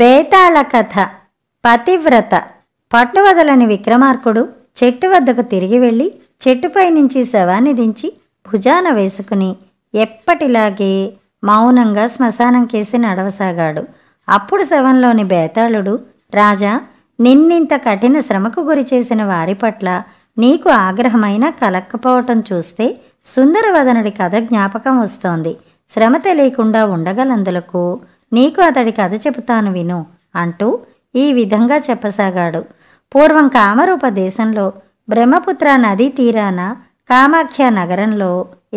బేతాళ కథ పతివ్రత పట్టువదలని విక్రమార్కుడు చెట్టు వద్దకు తిరిగి వెళ్ళి చెట్టుపై నుంచి శవాన్ని దించి భుజాన వేసుకుని ఎప్పటిలాగే మౌనంగా శ్మశానం కేసి నడవసాగాడు అప్పుడు శవంలోని బేతాళుడు రాజా నిన్నింత కఠిన శ్రమకు గురి చేసిన వారి పట్ల నీకు ఆగ్రహమైన కలక్కపోవటం చూస్తే సుందరవదనుడి కథ జ్ఞాపకం వస్తోంది శ్రమ తెలియకుండా ఉండగలందులకు నీకు అతడి కథ చెబుతాను విను అంటూ ఈ విధంగా చెప్పసాగాడు పూర్వం కామరూప దేశంలో బ్రహ్మపుత్ర నదీ తీరాన కామాఖ్య నగరంలో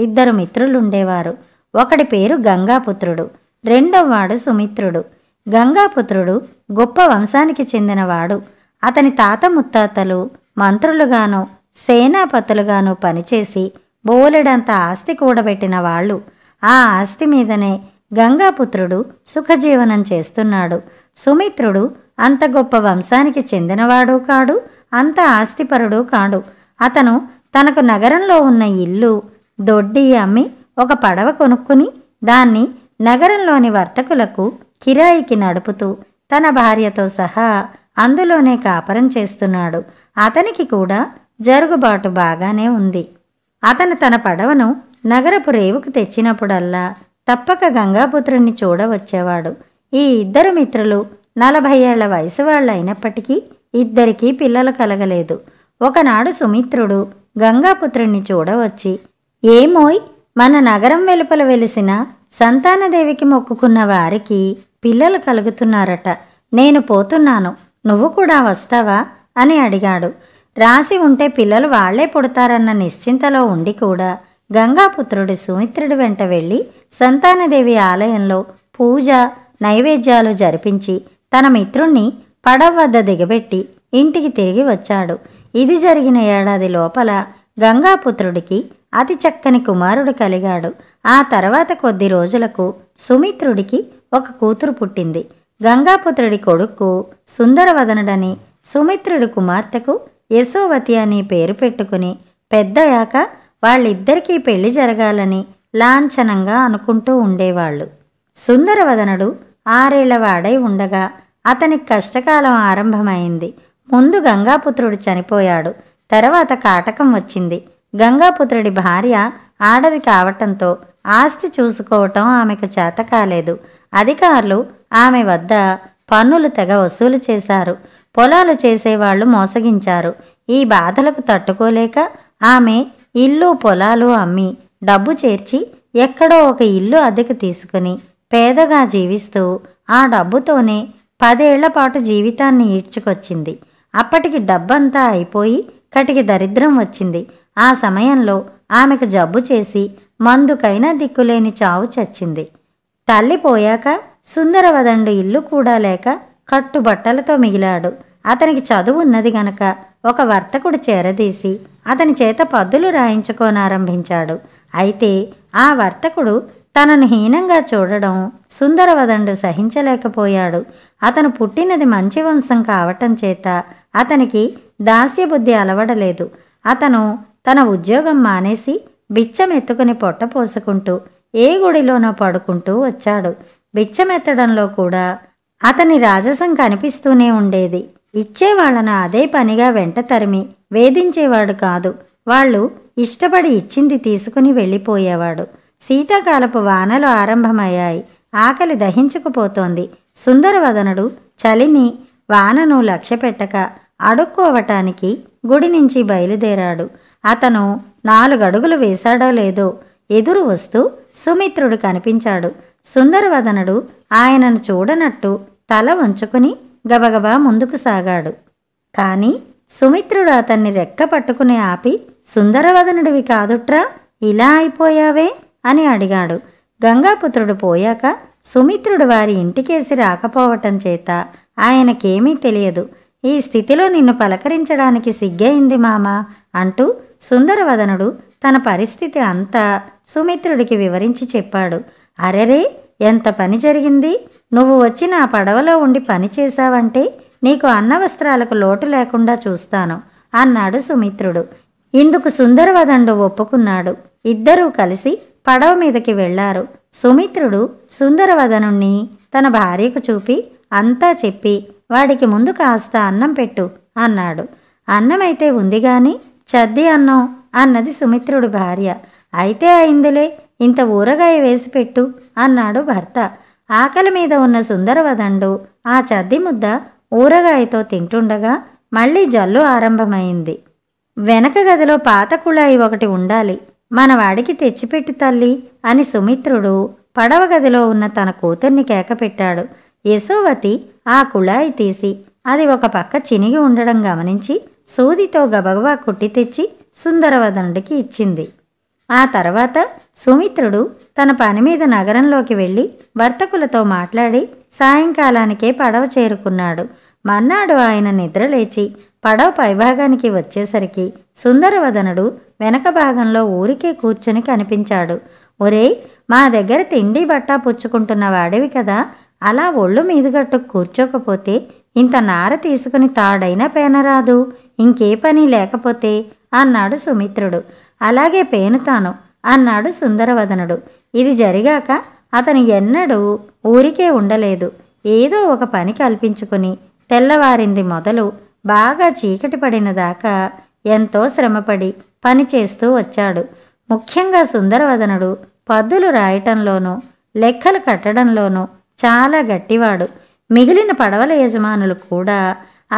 ఇద్దరు మిత్రులుండేవారు ఒకడి పేరు గంగాపుత్రుడు రెండవవాడు సుమిత్రుడు గంగాపుత్రుడు గొప్ప వంశానికి చెందినవాడు అతని తాత ముత్తాతలు మంత్రులుగాను సేనాపతులుగాను పనిచేసి బోలెడంత ఆస్తి కూడబెట్టిన వాళ్ళు ఆ ఆస్తి మీదనే గంగాపుత్రుడు సుఖజీవనం చేస్తున్నాడు సుమిత్రుడు అంత గొప్ప వంశానికి చెందినవాడు కాడు అంత ఆస్తిపరుడు కాడు అతను తనకు నగరంలో ఉన్న ఇల్లు దొడ్డి అమ్మి ఒక పడవ కొనుక్కుని దాన్ని నగరంలోని వర్తకులకు కిరాయికి నడుపుతూ తన భార్యతో సహా అందులోనే కాపరం చేస్తున్నాడు అతనికి కూడా జరుగుబాటు బాగానే ఉంది అతను తన పడవను నగరపు రేవుకు తెచ్చినప్పుడల్లా తప్పక గంగాపుత్రుణ్ణి చూడవచ్చేవాడు ఈ ఇద్దరు మిత్రులు నలభై ఏళ్ల వయసు వాళ్ళు అయినప్పటికీ ఇద్దరికీ పిల్లలు కలగలేదు ఒకనాడు సుమిత్రుడు గంగాపుత్రుణ్ణి చూడవచ్చి ఏమోయ్ మన నగరం వెలుపల వెలిసిన సంతానదేవికి మొక్కుకున్న వారికి పిల్లలు కలుగుతున్నారట నేను పోతున్నాను నువ్వు కూడా వస్తావా అని అడిగాడు రాసి ఉంటే పిల్లలు వాళ్లే పుడతారన్న నిశ్చింతలో ఉండి కూడా గంగాపుత్రుడు సుమిత్రుడి వెంట వెళ్ళి సంతానదేవి ఆలయంలో పూజ నైవేద్యాలు జరిపించి తన మిత్రుణ్ణి పడవ వద్ద దిగబెట్టి ఇంటికి తిరిగి వచ్చాడు ఇది జరిగిన ఏడాది లోపల గంగాపుత్రుడికి అతి చక్కని కుమారుడు కలిగాడు ఆ తర్వాత కొద్ది రోజులకు సుమిత్రుడికి ఒక కూతురు పుట్టింది గంగాపుత్రుడి కొడుకు సుందరవదనుడని సుమిత్రుడి కుమార్తెకు యశోవతి అని పేరు పెట్టుకుని పెద్దయాక వాళ్ళిద్దరికీ పెళ్లి జరగాలని లాంఛనంగా అనుకుంటూ ఉండేవాళ్ళు సుందరవదనుడు ఆరేళ్లవాడై ఉండగా అతని కష్టకాలం ఆరంభమైంది ముందు గంగాపుత్రుడు చనిపోయాడు తర్వాత కాటకం వచ్చింది గంగాపుత్రుడి భార్య ఆడది కావటంతో ఆస్తి చూసుకోవటం ఆమెకు చేత కాలేదు అధికారులు ఆమె వద్ద పన్నులు తెగ వసూలు చేశారు పొలాలు చేసేవాళ్లు మోసగించారు ఈ బాధలకు తట్టుకోలేక ఆమె ఇల్లు పొలాలు అమ్మి డబ్బు చేర్చి ఎక్కడో ఒక ఇల్లు అద్దెకు తీసుకుని పేదగా జీవిస్తూ ఆ డబ్బుతోనే పదేళ్లపాటు జీవితాన్ని ఈడ్చుకొచ్చింది అప్పటికి డబ్బంతా అయిపోయి కటికి దరిద్రం వచ్చింది ఆ సమయంలో ఆమెకు జబ్బు చేసి మందుకైనా దిక్కులేని చావు చచ్చింది తల్లి పోయాక సుందరవదండు ఇల్లు కూడా లేక కట్టుబట్టలతో మిగిలాడు అతనికి చదువు ఉన్నది గనక ఒక వర్తకుడు చేరదీసి అతని చేత పద్దులు రాయించుకోనారంభించాడు అయితే ఆ వర్తకుడు తనను హీనంగా చూడడం సుందరవదండు సహించలేకపోయాడు అతను పుట్టినది మంచి వంశం కావటం చేత అతనికి దాస్యబుద్ధి అలవడలేదు అతను తన ఉద్యోగం మానేసి బిచ్చమెత్తుకుని పొట్టపోసుకుంటూ ఏ గుడిలోనో పడుకుంటూ వచ్చాడు బిచ్చమెత్తడంలో కూడా అతని రాజసం కనిపిస్తూనే ఉండేది ఇచ్చేవాళ్ళను అదే పనిగా వెంట తరిమి వేధించేవాడు కాదు వాళ్ళు ఇష్టపడి ఇచ్చింది తీసుకుని వెళ్ళిపోయేవాడు శీతాకాలపు వానలు ఆరంభమయ్యాయి ఆకలి దహించుకుపోతోంది సుందరవదనుడు చలిని వానను లక్ష్యపెట్టక అడుక్కోవటానికి గుడి నుంచి బయలుదేరాడు అతను నాలుగడుగులు వేశాడో లేదో ఎదురు వస్తూ సుమిత్రుడు కనిపించాడు సుందరవదనుడు ఆయనను చూడనట్టు తల వంచుకుని గబగబా ముందుకు సాగాడు కానీ సుమిత్రుడు అతన్ని రెక్క పట్టుకుని ఆపి సుందరవదనుడివి కాదుట్రా ఇలా అయిపోయావే అని అడిగాడు గంగాపుత్రుడు పోయాక సుమిత్రుడు వారి ఇంటికేసి రాకపోవటం చేత ఆయనకేమీ తెలియదు ఈ స్థితిలో నిన్ను పలకరించడానికి సిగ్గయింది మామ అంటూ సుందరవదనుడు తన పరిస్థితి అంతా సుమిత్రుడికి వివరించి చెప్పాడు అరెరే ఎంత పని జరిగింది నువ్వు వచ్చి నా పడవలో ఉండి పని చేశావంటే నీకు అన్న వస్త్రాలకు లోటు లేకుండా చూస్తాను అన్నాడు సుమిత్రుడు ఇందుకు సుందరవదండు ఒప్పుకున్నాడు ఇద్దరూ కలిసి పడవ మీదకి వెళ్లారు సుమిత్రుడు సుందరవదనుణ్ణి తన భార్యకు చూపి అంతా చెప్పి వాడికి ముందు కాస్త అన్నం పెట్టు అన్నాడు అన్నమైతే ఉంది గాని చద్ది అన్నం అన్నది సుమిత్రుడి భార్య అయితే అయిందిలే ఇంత ఊరగాయ వేసి పెట్టు అన్నాడు భర్త ఆకలి మీద ఉన్న సుందరవదండు ఆ చద్ది ముద్ద ఊరగాయతో తింటుండగా మళ్ళీ జల్లు ఆరంభమైంది వెనక గదిలో పాత కుళాయి ఒకటి ఉండాలి మనవాడికి తెచ్చిపెట్టి తల్లి అని సుమిత్రుడు పడవ గదిలో ఉన్న తన కూతుర్ని కేకపెట్టాడు యశోవతి ఆ కుళాయి తీసి అది ఒక పక్క చినిగి ఉండడం గమనించి సూదితో గబగబా కుట్టి తెచ్చి సుందరవదనుడికి ఇచ్చింది ఆ తర్వాత సుమిత్రుడు తన పని మీద నగరంలోకి వెళ్ళి వర్తకులతో మాట్లాడి సాయంకాలానికే పడవ చేరుకున్నాడు మన్నాడు ఆయన నిద్రలేచి పడవ పైభాగానికి వచ్చేసరికి సుందరవదనుడు వెనక భాగంలో ఊరికే కూర్చుని కనిపించాడు ఒరే మా దగ్గర తిండి బట్టా పుచ్చుకుంటున్న వాడివి కదా అలా ఒళ్ళు మీదుగట్టు కూర్చోకపోతే ఇంత నార తీసుకుని తాడైనా పేనరాదు ఇంకే పని లేకపోతే అన్నాడు సుమిత్రుడు అలాగే పేనుతాను అన్నాడు సుందరవదనుడు ఇది జరిగాక అతను ఎన్నడూ ఊరికే ఉండలేదు ఏదో ఒక పని కల్పించుకుని తెల్లవారింది మొదలు బాగా చీకటి పడిన దాకా ఎంతో శ్రమపడి పనిచేస్తూ వచ్చాడు ముఖ్యంగా సుందరవదనుడు పద్దులు రాయటంలోనూ లెక్కలు కట్టడంలోనూ చాలా గట్టివాడు మిగిలిన పడవల యజమానులు కూడా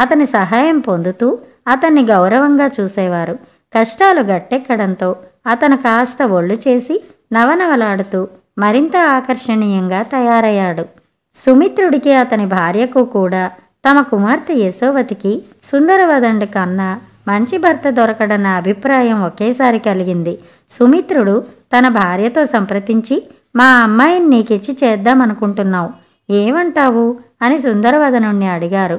అతని సహాయం పొందుతూ అతన్ని గౌరవంగా చూసేవారు కష్టాలు గట్టెక్కడంతో అతను కాస్త ఒళ్ళు చేసి నవనవలాడుతూ మరింత ఆకర్షణీయంగా తయారయ్యాడు సుమిత్రుడికి అతని భార్యకు కూడా తమ కుమార్తె యశోవతికి సుందరవదండి కన్నా మంచి భర్త దొరకడన్న అభిప్రాయం ఒకేసారి కలిగింది సుమిత్రుడు తన భార్యతో సంప్రదించి మా అమ్మాయిని నీకిచ్చి చేద్దామనుకుంటున్నావు ఏమంటావు అని సుందరవదనుణ్ణి అడిగారు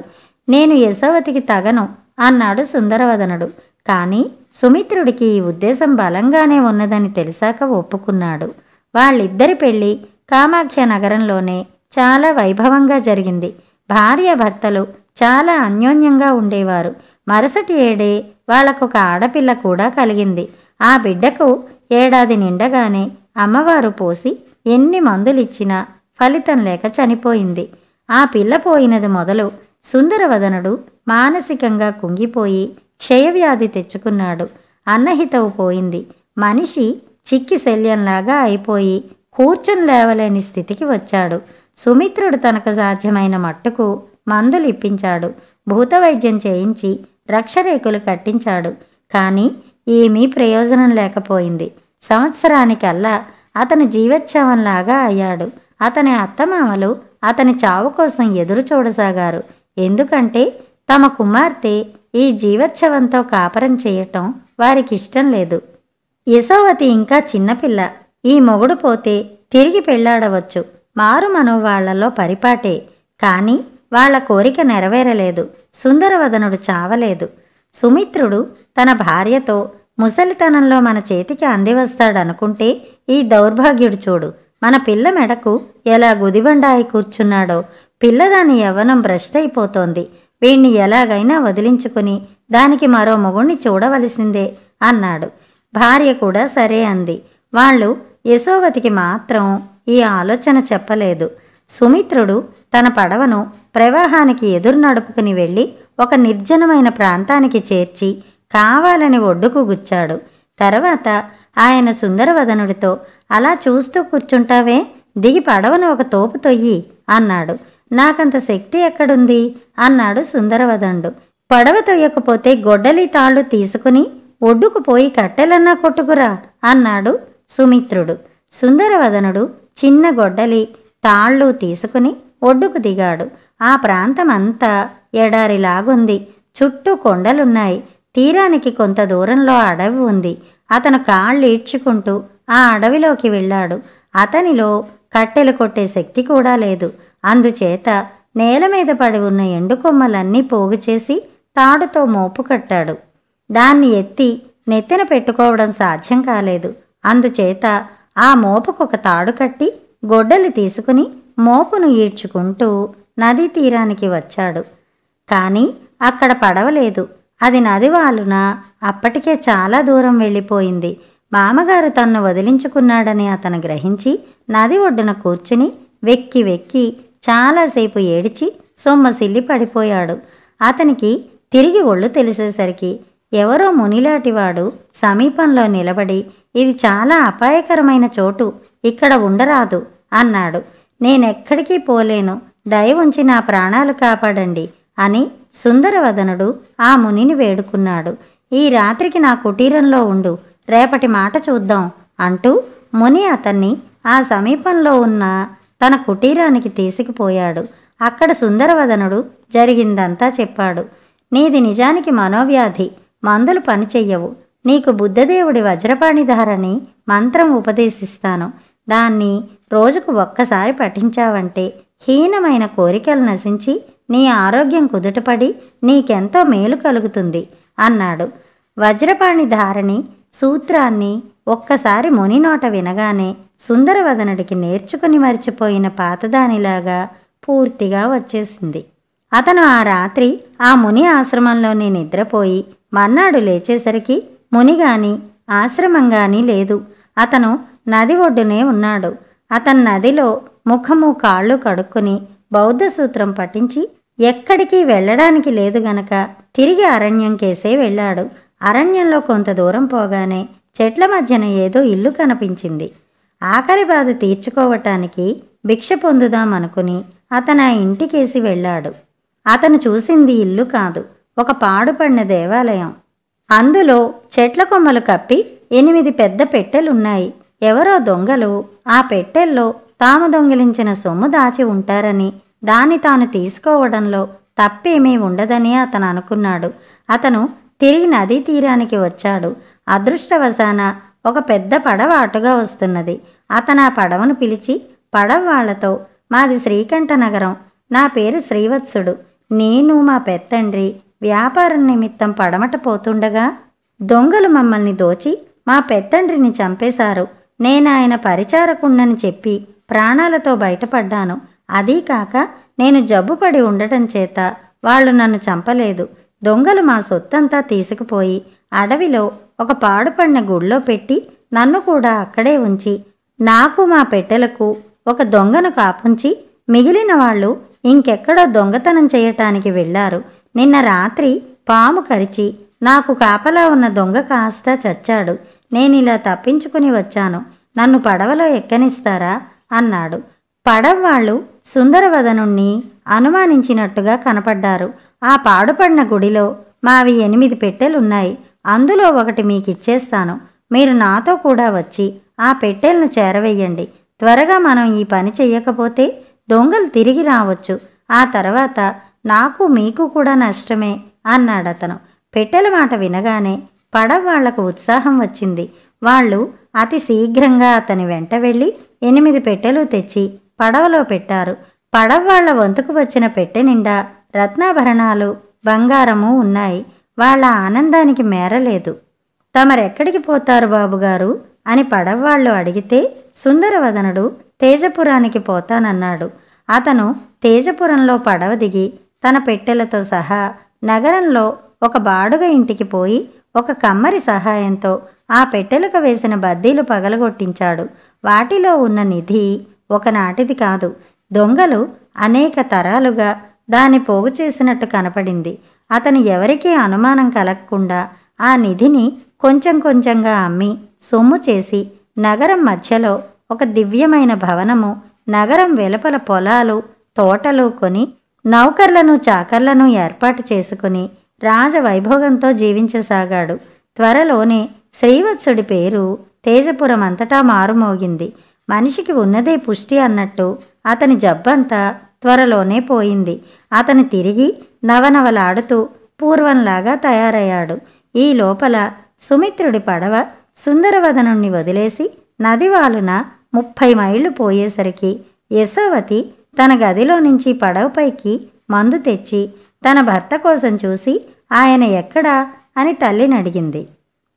నేను యశోవతికి తగను అన్నాడు సుందరవదనుడు కానీ సుమిత్రుడికి ఈ ఉద్దేశం బలంగానే ఉన్నదని తెలిసాక ఒప్పుకున్నాడు వాళ్ళిద్దరి పెళ్ళి కామాఖ్య నగరంలోనే చాలా వైభవంగా జరిగింది భార్య భర్తలు చాలా అన్యోన్యంగా ఉండేవారు మరుసటి ఏడే వాళ్ళకొక ఆడపిల్ల కూడా కలిగింది ఆ బిడ్డకు ఏడాది నిండగానే అమ్మవారు పోసి ఎన్ని మందులిచ్చినా ఫలితం లేక చనిపోయింది ఆ పిల్ల పోయినది మొదలు సుందరవదనుడు మానసికంగా కుంగిపోయి క్షయవ్యాధి తెచ్చుకున్నాడు అన్నహితవు పోయింది మనిషి చిక్కి శల్యంలాగా అయిపోయి కూర్చుని లేవలేని స్థితికి వచ్చాడు సుమిత్రుడు తనకు సాధ్యమైన మట్టుకు మందులు ఇప్పించాడు భూతవైద్యం చేయించి రక్షరేకులు కట్టించాడు కానీ ఏమీ ప్రయోజనం లేకపోయింది సంవత్సరానికల్లా అతను జీవోత్సవంలాగా అయ్యాడు అతని అత్తమామలు అతని చావు కోసం ఎదురు చూడసాగారు ఎందుకంటే తమ కుమార్తె ఈ జీవోత్సవంతో కాపరం చేయటం వారికి ఇష్టం లేదు యశోవతి ఇంకా చిన్నపిల్ల ఈ మొగుడు పోతే తిరిగి పెళ్లాడవచ్చు మారు మనోవాళ్లలో పరిపాటే కానీ వాళ్ల కోరిక నెరవేరలేదు సుందరవదనుడు చావలేదు సుమిత్రుడు తన భార్యతో ముసలితనంలో మన చేతికి అందివస్తాడనుకుంటే ఈ దౌర్భాగ్యుడు చూడు మన పిల్ల మెడకు ఎలా గుదిబండాయి కూర్చున్నాడో పిల్లదాని యవ్వనం భ్రష్టైపోతోంది వీణ్ణి ఎలాగైనా వదిలించుకుని దానికి మరో మొగుణ్ణి చూడవలసిందే అన్నాడు భార్య కూడా సరే అంది వాళ్ళు యశోవతికి మాత్రం ఈ ఆలోచన చెప్పలేదు సుమిత్రుడు తన పడవను ప్రవాహానికి ఎదురు నడుపుకుని వెళ్ళి ఒక నిర్జనమైన ప్రాంతానికి చేర్చి కావాలని ఒడ్డుకు గుచ్చాడు తర్వాత ఆయన సుందరవదనుడితో అలా చూస్తూ కూర్చుంటావే దిగి పడవను ఒక తోపు తొయ్యి అన్నాడు నాకంత శక్తి ఎక్కడుంది అన్నాడు సుందరవదండు పడవ తొయ్యకపోతే గొడ్డలి తాళ్ళు తీసుకుని ఒడ్డుకు పోయి కట్టెలన్నా కొట్టుకురా అన్నాడు సుమిత్రుడు సుందరవదనుడు చిన్న గొడ్డలి తాళ్ళు తీసుకుని ఒడ్డుకు దిగాడు ఆ ప్రాంతమంతా ఎడారిలాగుంది చుట్టూ కొండలున్నాయి తీరానికి కొంత దూరంలో అడవి ఉంది అతను కాళ్ళు ఈడ్చుకుంటూ ఆ అడవిలోకి వెళ్ళాడు అతనిలో కట్టెలు కొట్టే శక్తి కూడా లేదు అందుచేత నేల మీద పడి ఉన్న ఎండుకొమ్మలన్నీ పోగు చేసి తాడుతో మోపు కట్టాడు దాన్ని ఎత్తి నెత్తిన పెట్టుకోవడం సాధ్యం కాలేదు అందుచేత ఆ మోపుకు ఒక తాడు కట్టి గొడ్డలి తీసుకుని మోపును ఈడ్చుకుంటూ నదీ తీరానికి వచ్చాడు కానీ అక్కడ పడవలేదు అది నది వాలున అప్పటికే చాలా దూరం వెళ్ళిపోయింది మామగారు తన్ను వదిలించుకున్నాడని అతను గ్రహించి నది ఒడ్డున కూర్చుని వెక్కి వెక్కి చాలాసేపు ఏడిచి సొమ్మసిల్లి పడిపోయాడు అతనికి తిరిగి ఒళ్ళు తెలిసేసరికి ఎవరో మునిలాటివాడు సమీపంలో నిలబడి ఇది చాలా అపాయకరమైన చోటు ఇక్కడ ఉండరాదు అన్నాడు నేనెక్కడికి పోలేను దయ ఉంచి నా ప్రాణాలు కాపాడండి అని సుందరవదనుడు ఆ మునిని వేడుకున్నాడు ఈ రాత్రికి నా కుటీరంలో ఉండు రేపటి మాట చూద్దాం అంటూ ముని అతన్ని ఆ సమీపంలో ఉన్న తన కుటీరానికి తీసుకుపోయాడు అక్కడ సుందరవదనుడు జరిగిందంతా చెప్పాడు నీది నిజానికి మనోవ్యాధి మందులు పనిచెయ్యవు నీకు బుద్ధదేవుడి వజ్రపాణిధారని మంత్రం ఉపదేశిస్తాను దాన్ని రోజుకు ఒక్కసారి పఠించావంటే హీనమైన కోరికలు నశించి నీ ఆరోగ్యం కుదుటపడి నీకెంతో మేలు కలుగుతుంది అన్నాడు వజ్రపాణి సూత్రాన్ని ఒక్కసారి ముని నోట వినగానే సుందరవదనుడికి నేర్చుకుని మరిచిపోయిన పాతదానిలాగా పూర్తిగా వచ్చేసింది అతను ఆ రాత్రి ఆ ముని ఆశ్రమంలోనే నిద్రపోయి మర్నాడు లేచేసరికి ముని గాని ఆశ్రమం గాని లేదు అతను నది ఒడ్డునే ఉన్నాడు అతను నదిలో ముఖము కాళ్ళు కడుక్కుని బౌద్ధ సూత్రం పఠించి ఎక్కడికి వెళ్ళడానికి లేదు గనక తిరిగి అరణ్యం కేసే వెళ్ళాడు అరణ్యంలో కొంత దూరం పోగానే చెట్ల మధ్యన ఏదో ఇల్లు కనిపించింది ఆఖరి బాధ తీర్చుకోవటానికి భిక్ష పొందుదాం అనుకుని అతను ఆ ఇంటికేసి వెళ్ళాడు అతను చూసింది ఇల్లు కాదు ఒక పాడుపడిన దేవాలయం అందులో చెట్ల కొమ్మలు కప్పి ఎనిమిది పెద్ద పెట్టెలున్నాయి ఎవరో దొంగలు ఆ పెట్టెల్లో తాము దొంగిలించిన సొమ్ము దాచి ఉంటారని దాన్ని తాను తీసుకోవడంలో తప్పేమీ ఉండదని అతను అనుకున్నాడు అతను తిరిగి నదీ తీరానికి వచ్చాడు అదృష్టవశాన ఒక పెద్ద పడవ అటుగా వస్తున్నది అతను ఆ పడవను పిలిచి పడవ వాళ్లతో మాది శ్రీకంఠ నగరం నా పేరు శ్రీవత్సుడు నేను మా పెత్తండ్రి వ్యాపారం నిమిత్తం పడమట పోతుండగా దొంగలు మమ్మల్ని దోచి మా పెత్తండ్రిని చంపేశారు నేను ఆయన పరిచారకుండని చెప్పి ప్రాణాలతో బయటపడ్డాను అదీ కాక నేను జబ్బుపడి ఉండటం చేత వాళ్ళు నన్ను చంపలేదు దొంగలు మా సొత్తంతా తీసుకుపోయి అడవిలో ఒక పాడుపడిన గుడిలో పెట్టి నన్ను కూడా అక్కడే ఉంచి నాకు మా పెట్టెలకు ఒక దొంగను కాపుంచి మిగిలిన వాళ్ళు ఇంకెక్కడో దొంగతనం చేయటానికి వెళ్ళారు నిన్న రాత్రి పాము కరిచి నాకు కాపలా ఉన్న దొంగ కాస్త చచ్చాడు నేనిలా తప్పించుకుని వచ్చాను నన్ను పడవలో ఎక్కనిస్తారా అన్నాడు పడవవాళ్ళు సుందరవదనుణ్ణి అనుమానించినట్టుగా కనపడ్డారు ఆ పాడుపడిన గుడిలో మావి ఎనిమిది పెట్టెలున్నాయి అందులో ఒకటి మీకు ఇచ్చేస్తాను మీరు నాతో కూడా వచ్చి ఆ పెట్టెలను చేరవేయండి త్వరగా మనం ఈ పని చెయ్యకపోతే దొంగలు తిరిగి రావచ్చు ఆ తర్వాత నాకు మీకు కూడా నష్టమే అన్నాడతను పెట్టెల మాట వినగానే పడవ వాళ్లకు ఉత్సాహం వచ్చింది వాళ్ళు అతి శీఘ్రంగా అతని వెంట వెళ్ళి ఎనిమిది పెట్టెలు తెచ్చి పడవలో పెట్టారు పడవ వాళ్ల వంతుకు వచ్చిన పెట్టె నిండా రత్నాభరణాలు బంగారము ఉన్నాయి వాళ్ళ ఆనందానికి మేరలేదు తమరెక్కడికి పోతారు బాబుగారు అని పడవవాళ్ళు అడిగితే సుందరవదనుడు తేజపురానికి పోతానన్నాడు అతను తేజపురంలో పడవ దిగి తన పెట్టెలతో సహా నగరంలో ఒక బాడుగ ఇంటికి పోయి ఒక కమ్మరి సహాయంతో ఆ పెట్టెలకు వేసిన బద్దీలు పగలగొట్టించాడు వాటిలో ఉన్న నిధి ఒకనాటిది కాదు దొంగలు అనేక తరాలుగా దాన్ని పోగు చేసినట్టు కనపడింది అతను ఎవరికీ అనుమానం కలగకుండా ఆ నిధిని కొంచెం కొంచెంగా అమ్మి సొమ్ము చేసి నగరం మధ్యలో ఒక దివ్యమైన భవనము నగరం వెలుపల పొలాలు తోటలు కొని నౌకర్లను చాకర్లను ఏర్పాటు చేసుకుని రాజవైభోగంతో జీవించసాగాడు త్వరలోనే శ్రీవత్సుడి పేరు తేజపురం అంతటా మారుమోగింది మనిషికి ఉన్నదే పుష్టి అన్నట్టు అతని జబ్బంతా త్వరలోనే పోయింది అతను తిరిగి నవనవలాడుతూ పూర్వంలాగా తయారయ్యాడు ఈ లోపల సుమిత్రుడి పడవ సుందరవదనుణ్ణి వదిలేసి నదివాలున ముప్పై మైళ్ళు పోయేసరికి యశోవతి తన గదిలో నుంచి పడవపైకి మందు తెచ్చి తన భర్త కోసం చూసి ఆయన ఎక్కడా అని తల్లిని అడిగింది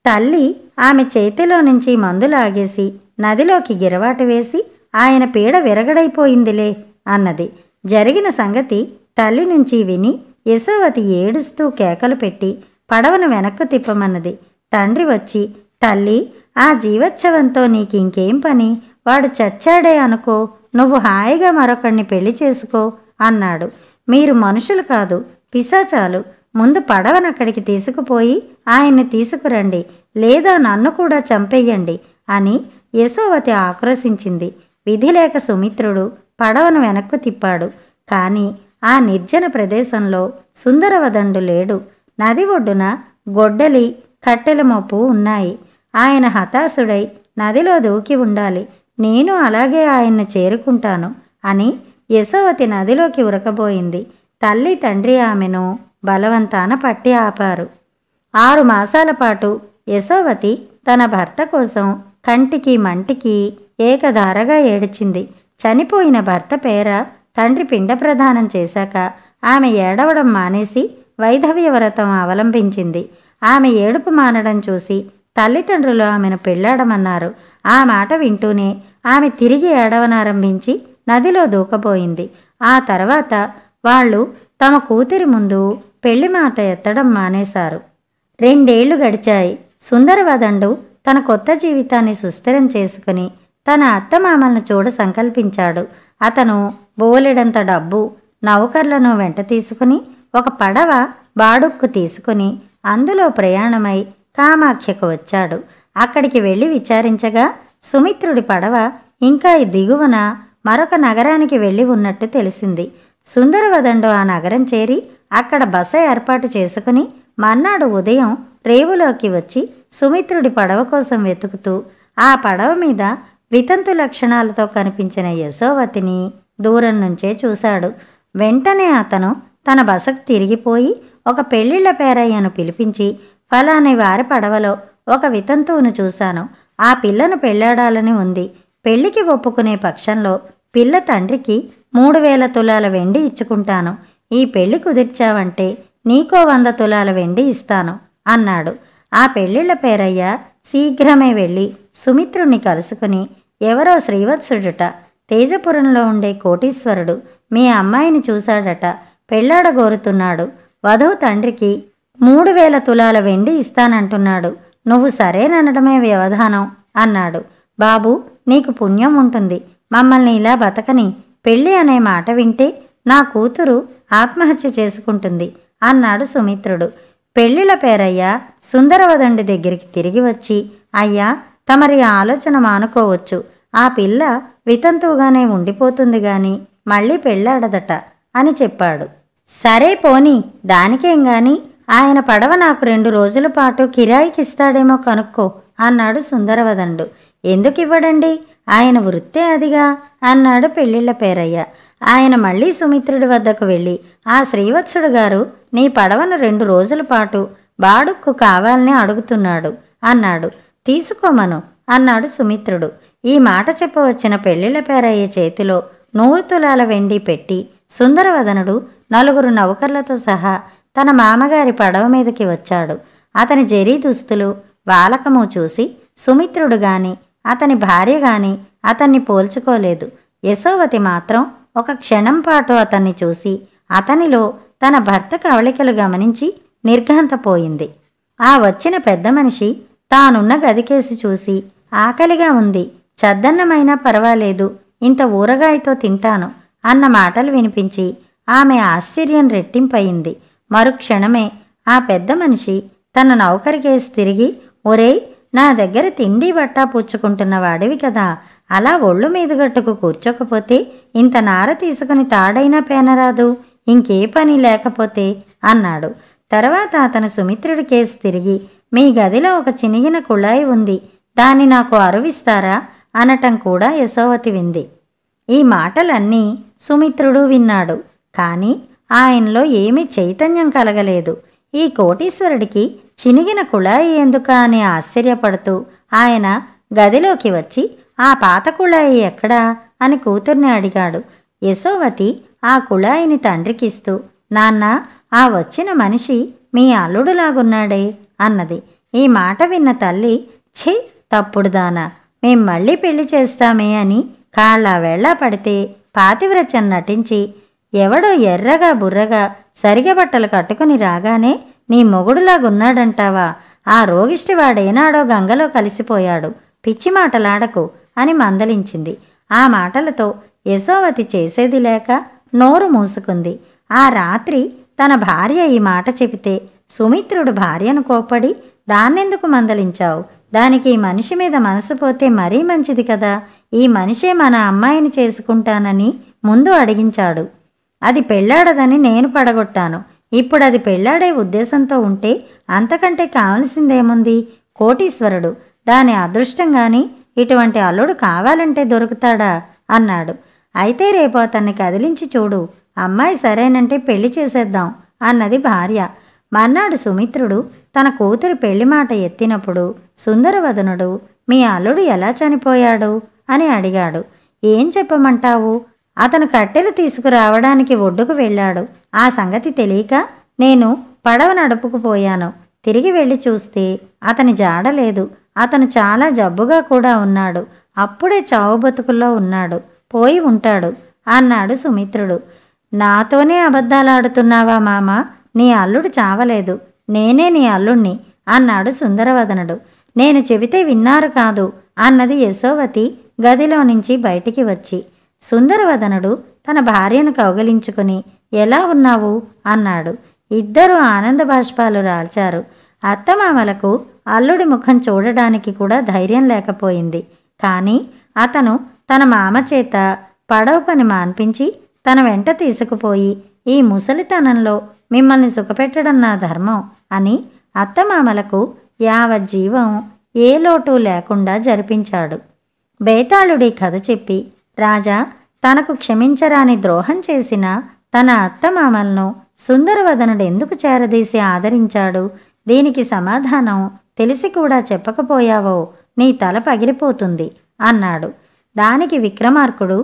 తల్లి ఆమె చేతిలో నుంచి మందు లాగేసి నదిలోకి గిరవాటు వేసి ఆయన పీడ విరగడైపోయిందిలే అన్నది జరిగిన సంగతి తల్లి నుంచి విని యశోవతి ఏడుస్తూ కేకలు పెట్టి పడవను వెనక్కు తిప్పమన్నది తండ్రి వచ్చి తల్లి ఆ జీవోత్సవంతో నీకు ఇంకేం పని వాడు చచ్చాడే అనుకో నువ్వు హాయిగా మరొకడిని పెళ్లి చేసుకో అన్నాడు మీరు మనుషులు కాదు పిశాచాలు ముందు పడవను అక్కడికి తీసుకుపోయి ఆయన్ని తీసుకురండి లేదా నన్ను కూడా చంపేయండి అని యశోవతి ఆక్రోశించింది విధి లేక సుమిత్రుడు పడవను వెనక్కు తిప్పాడు కానీ ఆ నిర్జన ప్రదేశంలో సుందరవదండు లేడు నది ఒడ్డున గొడ్డలి కట్టెల మోపు ఉన్నాయి ఆయన హతాశుడై నదిలో దూకి ఉండాలి నేను అలాగే ఆయన్ను చేరుకుంటాను అని యశోవతి నదిలోకి ఉరకబోయింది తల్లి తండ్రి ఆమెను బలవంతాన పట్టి ఆపారు ఆరు మాసాల పాటు యశోవతి తన భర్త కోసం కంటికి మంటికి ఏకధారగా ఏడిచింది చనిపోయిన భర్త పేర తండ్రి పిండ ప్రదానం చేశాక ఆమె ఏడవడం మానేసి వైధవ్య వ్రతం అవలంబించింది ఆమె ఏడుపు మానడం చూసి తల్లిదండ్రులు ఆమెను పెళ్లాడమన్నారు ఆ మాట వింటూనే ఆమె తిరిగి ఏడవనారంభించి నదిలో దూకపోయింది ఆ తర్వాత వాళ్ళు తమ కూతురి ముందు పెళ్లి మాట ఎత్తడం మానేశారు రెండేళ్లు గడిచాయి సుందరవదండు తన కొత్త జీవితాన్ని సుస్థిరం చేసుకుని తన అత్తమామలను చూడ సంకల్పించాడు అతను బోలెడంత డబ్బు నౌకర్లను వెంట తీసుకుని ఒక పడవ బాడుక్కు తీసుకుని అందులో ప్రయాణమై కామాఖ్యకు వచ్చాడు అక్కడికి వెళ్ళి విచారించగా సుమిత్రుడి పడవ ఇంకా దిగువన మరొక నగరానికి వెళ్ళి ఉన్నట్టు తెలిసింది సుందరవదండు ఆ నగరం చేరి అక్కడ బస ఏర్పాటు చేసుకుని మర్నాడు ఉదయం రేవులోకి వచ్చి సుమిత్రుడి పడవ కోసం వెతుకుతూ ఆ పడవ మీద వితంతు లక్షణాలతో కనిపించిన యశోవతిని దూరం నుంచే చూశాడు వెంటనే అతను తన బసకు తిరిగిపోయి ఒక పెళ్లిళ్ల పేరయ్యను పిలిపించి ఫలాని వారి పడవలో ఒక వితంతువును చూశాను ఆ పిల్లను పెళ్ళాడాలని ఉంది పెళ్లికి ఒప్పుకునే పక్షంలో పిల్ల తండ్రికి మూడు వేల తులాల వెండి ఇచ్చుకుంటాను ఈ పెళ్లి కుదిర్చావంటే నీకో వంద తులాల వెండి ఇస్తాను అన్నాడు ఆ పెళ్లిళ్ల పేరయ్య శీఘ్రమే వెళ్ళి సుమిత్రుణ్ణి కలుసుకుని ఎవరో శ్రీవత్సుడుట తేజపురంలో ఉండే కోటీశ్వరుడు మీ అమ్మాయిని చూశాడట పెళ్లాడగోరుతున్నాడు వధువు తండ్రికి మూడు వేల తులాల వెండి ఇస్తానంటున్నాడు నువ్వు సరేననడమే వ్యవధానం అన్నాడు బాబు నీకు పుణ్యం ఉంటుంది మమ్మల్ని ఇలా బతకని పెళ్ళి అనే మాట వింటే నా కూతురు ఆత్మహత్య చేసుకుంటుంది అన్నాడు సుమిత్రుడు పెళ్లిల పేరయ్యా సుందరవదండి దగ్గరికి తిరిగి వచ్చి అయ్యా తమరి ఆలోచన మానుకోవచ్చు ఆ పిల్ల వితంతువుగానే ఉండిపోతుంది గాని మళ్ళీ పెళ్ళాడదట అని చెప్పాడు సరే పోని దానికేం గాని ఆయన పడవ నాకు రెండు రోజుల పాటు కిరాయికిస్తాడేమో కనుక్కో అన్నాడు సుందరవదండు ఎందుకు ఇవ్వడండి ఆయన వృత్తే అదిగా అన్నాడు పెళ్ళిళ్ళ పేరయ్య ఆయన మళ్ళీ సుమిత్రుడి వద్దకు వెళ్ళి ఆ శ్రీవత్సుడు గారు నీ పడవను రెండు రోజుల పాటు బాడుక్కు కావాలని అడుగుతున్నాడు అన్నాడు తీసుకోమను అన్నాడు సుమిత్రుడు ఈ మాట చెప్పవచ్చిన పెళ్లిల పేరయ్య చేతిలో నూరు తులాల వెండి పెట్టి సుందరవదనుడు నలుగురు నౌకర్లతో సహా తన మామగారి పడవ మీదకి వచ్చాడు అతని జరీ దుస్తులు వాలకము చూసి సుమిత్రుడు గాని అతని భార్య గాని అతన్ని పోల్చుకోలేదు యశోవతి మాత్రం ఒక క్షణం పాటు అతన్ని చూసి అతనిలో తన భర్త కవళికలు గమనించి నిర్ఘంతపోయింది ఆ వచ్చిన పెద్ద మనిషి తానున్న గదికేసి చూసి ఆకలిగా ఉంది చద్దన్నమైనా పర్వాలేదు ఇంత ఊరగాయతో తింటాను అన్న మాటలు వినిపించి ఆమె ఆశ్చర్యం రెట్టింపయింది మరుక్షణమే ఆ పెద్ద మనిషి తన నౌకరికేసి తిరిగి ఒరేయ్ నా దగ్గర తిండి బట్టా పుచ్చుకుంటున్న వాడివి కదా అలా ఒళ్ళు మీద గట్టుకు కూర్చోకపోతే ఇంత నార తీసుకుని తాడైనా పేనరాదు ఇంకే పని లేకపోతే అన్నాడు తర్వాత అతను సుమిత్రుడి కేసు తిరిగి మీ గదిలో ఒక చినిగిన కుళాయి ఉంది దాన్ని నాకు అరువిస్తారా అనటం కూడా యశోవతి వింది ఈ మాటలన్నీ సుమిత్రుడు విన్నాడు కానీ ఆయనలో ఏమీ చైతన్యం కలగలేదు ఈ కోటీశ్వరుడికి చినిగిన కుళాయి ఎందుక అని ఆశ్చర్యపడుతూ ఆయన గదిలోకి వచ్చి ఆ పాత కుళాయి ఎక్కడా అని కూతుర్ని అడిగాడు యశోవతి ఆ కుళాయిని తండ్రికిస్తూ నాన్న ఆ వచ్చిన మనిషి మీ అల్లుడులాగున్నాడే అన్నది ఈ మాట విన్న తల్లి ఛే తప్పుడుదానా మేం మళ్ళీ పెళ్లి చేస్తామే అని కాళ్ళ వేళ్ళ పడితే పాతివ్రచన్ నటించి ఎవడో ఎర్రగా బుర్రగా సరిగ బట్టలు కట్టుకుని రాగానే నీ మొగుడులాగున్నాడంటావా ఆ రోగిష్టివాడేనాడో గంగలో కలిసిపోయాడు పిచ్చి మాటలాడకు అని మందలించింది ఆ మాటలతో యశోవతి చేసేది లేక నోరు మూసుకుంది ఆ రాత్రి తన భార్య ఈ మాట చెబితే సుమిత్రుడు భార్యను కోపడి దాన్నెందుకు మందలించావు దానికి మనిషి మీద మనసు పోతే మరీ మంచిది కదా ఈ మనిషే మన అమ్మాయిని చేసుకుంటానని ముందు అడిగించాడు అది పెళ్ళాడదని నేను పడగొట్టాను ఇప్పుడు అది పెళ్ళాడే ఉద్దేశంతో ఉంటే అంతకంటే కావలసిందేముంది కోటీశ్వరుడు దాని అదృష్టం గాని ఇటువంటి అల్లుడు కావాలంటే దొరుకుతాడా అన్నాడు అయితే రేపు అతన్ని కదిలించి చూడు అమ్మాయి సరేనంటే పెళ్లి చేసేద్దాం అన్నది భార్య మర్నాడు సుమిత్రుడు తన కూతురి పెళ్లి మాట ఎత్తినప్పుడు సుందరవదనుడు మీ అల్లుడు ఎలా చనిపోయాడు అని అడిగాడు ఏం చెప్పమంటావు అతను కట్టెలు తీసుకురావడానికి ఒడ్డుకు వెళ్ళాడు ఆ సంగతి తెలియక నేను పడవ నడుపుకుపోయాను తిరిగి వెళ్ళి చూస్తే అతని జాడలేదు అతను చాలా జబ్బుగా కూడా ఉన్నాడు అప్పుడే చావు బతుకుల్లో ఉన్నాడు పోయి ఉంటాడు అన్నాడు సుమిత్రుడు నాతోనే అబద్ధాలాడుతున్నావా మామా నీ అల్లుడు చావలేదు నేనే నీ అల్లుణ్ణి అన్నాడు సుందరవదనుడు నేను చెబితే విన్నారు కాదు అన్నది యశోవతి గదిలో నుంచి బయటికి వచ్చి సుందరవదనుడు తన భార్యను కౌగలించుకుని ఎలా ఉన్నావు అన్నాడు ఇద్దరూ ఆనంద బాష్పాలు రాల్చారు అత్తమామలకు అల్లుడి ముఖం చూడడానికి కూడా ధైర్యం లేకపోయింది కానీ అతను తన మామ చేత పడవ పని మాన్పించి తన వెంట తీసుకుపోయి ఈ ముసలితనంలో మిమ్మల్ని సుఖపెట్టడం నా ధర్మం అని అత్తమామలకు యావజ్జీవం ఏ లోటు లేకుండా జరిపించాడు బేతాళుడి కథ చెప్పి రాజా తనకు క్షమించరాని ద్రోహం చేసిన తన అత్తమామలను సుందరవదనుడు ఎందుకు చేరదీసి ఆదరించాడు దీనికి సమాధానం తెలిసి కూడా చెప్పకపోయావో నీ తల పగిలిపోతుంది అన్నాడు దానికి విక్రమార్కుడు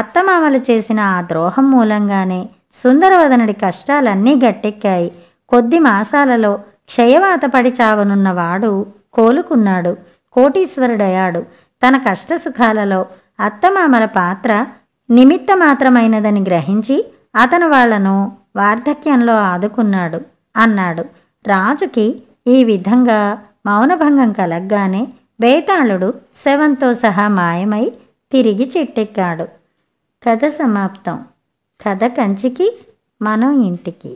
అత్తమామలు చేసిన ఆ ద్రోహం మూలంగానే సుందరవదనుడి కష్టాలన్నీ గట్టెక్కాయి కొద్ది మాసాలలో క్షయవాతపడి చావనున్నవాడు కోలుకున్నాడు కోటీశ్వరుడయాడు తన కష్టసుఖాలలో అత్తమామల పాత్ర నిమిత్త మాత్రమైనదని గ్రహించి అతను వాళ్లను వార్ధక్యంలో ఆదుకున్నాడు అన్నాడు రాజుకి ఈ విధంగా మౌనభంగం కలగ్గానే బేతాళుడు శవంతో సహా మాయమై తిరిగి చెట్టెక్కాడు కథ సమాప్తం కథ కంచికి మనం ఇంటికి